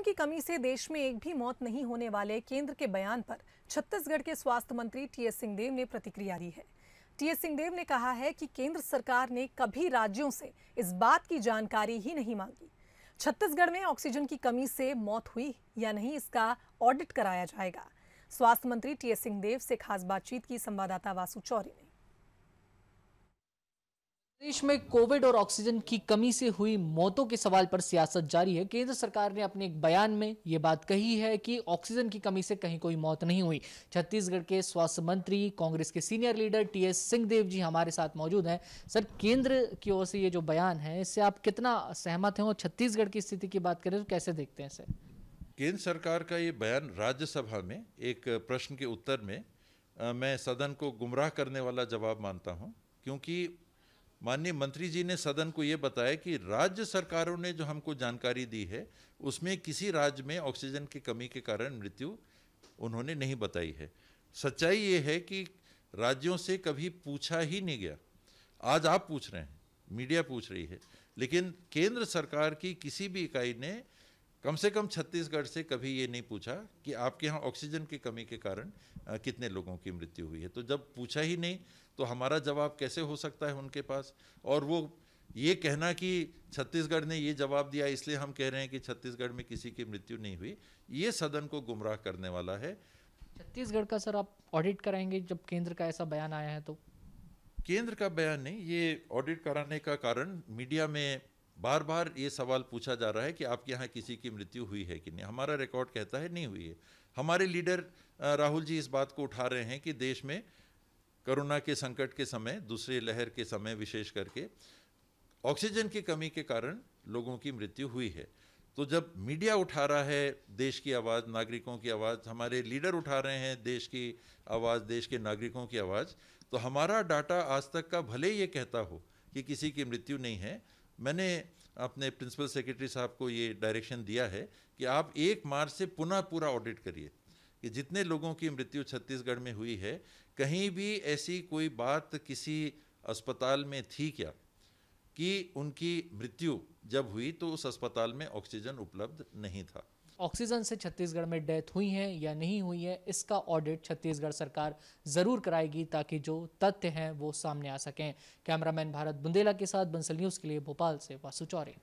oxygen की कमी से देश में एक भी मौत नहीं होने वाले केंद्र के बयान पर छत्तीसगढ़ के स्वास्थ्य मंत्री टीएस सिंहदेव ने प्रतिक्रिया दी है टीएस सिंहदेव ने कहा है कि केंद्र सरकार ने कभी राज्यों से इस बात की जानकारी ही नहीं मांगी छत्तीसगढ़ में ऑक्सीजन की कमी से मौत हुई या नहीं इसका ऑडिट कराया जाएगा स्वास्थ्य मंत्री टीएस सिंहदेव से खास बातचीत की संवाददाता वासु चौरी ने प्रदेश में कोविड और ऑक्सीजन की कमी से हुई मौतों के सवाल पर सियासत जारी है केंद्र सरकार ने अपने एक बयान में ये बात कही है कि ऑक्सीजन की कमी से कहीं कोई मौत नहीं हुई छत्तीसगढ़ के स्वास्थ्य मंत्री कांग्रेस के senior leader T S Singhdeo ji हमारे साथ मौजूद हैं सर केंद्र की ओर से ये जो बयान है इससे आप कितना सहमत हैं और छत्तीसगढ़ की स्थिति की बात करें तो कैसे देखते हैं सर केंद्र सरकार का ये बयान राज्यसभा में एक प्रश्न के उत्तर में मैं सदन को गुमराह करने वाला जवाब मानता हूँ क्योंकि माननीय मंत्री जी ने सदन को ये बताया कि राज्य सरकारों ने जो हमको जानकारी दी है उसमें किसी राज्य में ऑक्सीजन की कमी के कारण मृत्यु उन्होंने नहीं बताई है सच्चाई ये है कि राज्यों से कभी पूछा ही नहीं गया आज आप पूछ रहे हैं मीडिया पूछ रही है लेकिन केंद्र सरकार की किसी भी इकाई ने कम से कम छत्तीसगढ़ से कभी ये नहीं पूछा कि आपके यहाँ ऑक्सीजन की कमी के कारण आ, कितने लोगों की मृत्यु हुई है तो जब पूछा ही नहीं तो हमारा जवाब कैसे हो सकता है उनके पास और वो ये कहना कि छत्तीसगढ़ ने ये जवाब दिया इसलिए हम कह रहे हैं कि छत्तीसगढ़ में किसी की मृत्यु नहीं हुई ये सदन को गुमराह करने वाला है छत्तीसगढ़ का सर आप ऑडिट कराएंगे जब केंद्र का ऐसा बयान आया है तो केंद्र का बयान नहीं ये ऑडिट कराने का कारण मीडिया में बार बार ये सवाल पूछा जा रहा है कि आपके यहाँ किसी की मृत्यु हुई है कि नहीं हमारा रिकॉर्ड कहता है नहीं हुई है हमारे लीडर राहुल जी इस बात को उठा रहे हैं कि देश में कोरोना के संकट के समय दूसरे लहर के समय विशेष करके ऑक्सीजन की कमी के कारण लोगों की मृत्यु हुई है तो जब मीडिया उठा रहा है देश की आवाज़ नागरिकों की आवाज़ हमारे लीडर उठा रहे हैं देश की आवाज़ देश के नागरिकों की आवाज़ तो हमारा डाटा आज तक का भले ही ये कहता हो कि किसी की मृत्यु नहीं है मैंने अपने प्रिंसिपल सेक्रेटरी साहब को ये डायरेक्शन दिया है कि आप एक मार्च से पुनः पूरा ऑडिट करिए कि जितने लोगों की मृत्यु छत्तीसगढ़ में हुई है कहीं भी ऐसी कोई बात किसी अस्पताल में थी क्या कि उनकी मृत्यु जब हुई तो उस अस्पताल में ऑक्सीजन उपलब्ध नहीं था ऑक्सीजन से छत्तीसगढ़ में डेथ हुई हैं या नहीं हुई है इसका ऑडिट छत्तीसगढ़ सरकार ज़रूर कराएगी ताकि जो तथ्य हैं वो सामने आ सकें कैमरामैन भारत बुंदेला के साथ बंसल न्यूज़ के लिए भोपाल से वासु चौरे